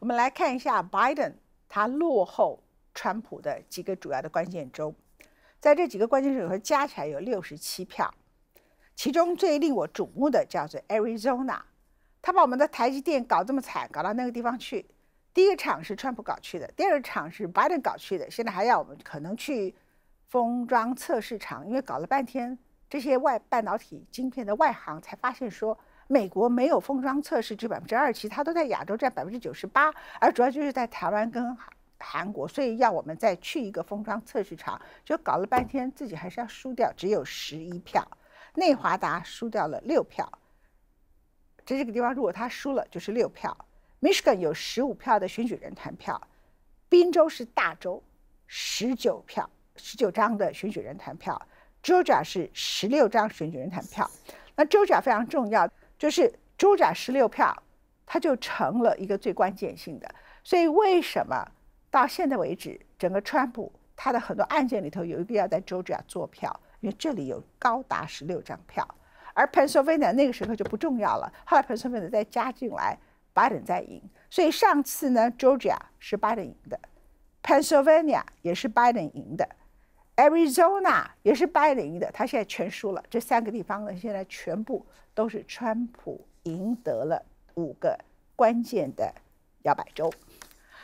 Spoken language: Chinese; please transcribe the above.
我们来看一下 Biden 他落后川普的几个主要的关键州，在这几个关键州和加起来有六十七票，其中最令我瞩目的叫做 Arizona，他把我们的台积电搞这么惨，搞到那个地方去。第一个厂是川普搞去的，第二厂是 Biden 搞去的，现在还要我们可能去封装测试厂，因为搞了半天这些外半导体晶片的外行才发现说。美国没有封装测试只百分之二，其他都在亚洲占百分之九十八，而主要就是在台湾跟韩国。所以要我们再去一个封装测试厂，就搞了半天自己还是要输掉，只有十一票。内华达输掉了六票。在这个地方，如果他输了就是六票。Michigan 有十五票的选举人团票，宾州是大州，十九票，十九张的选举人团票。Georgia 是十六张选举人团票，那 Georgia 非常重要。就是州长十六票，它就成了一个最关键性的。所以为什么到现在为止，整个川普他的很多案件里头有一个要在州长做票，因为这里有高达十六张票。而 Pennsylvania 那个时候就不重要了。后来 Pennsylvania 再加进来，Biden 再赢。所以上次呢，Georgia 是 Biden 赢的，Pennsylvania 也是 Biden 赢的。Arizona 也是拜登的，他现在全输了。这三个地方呢，现在全部都是川普赢得了五个关键的摇摆州。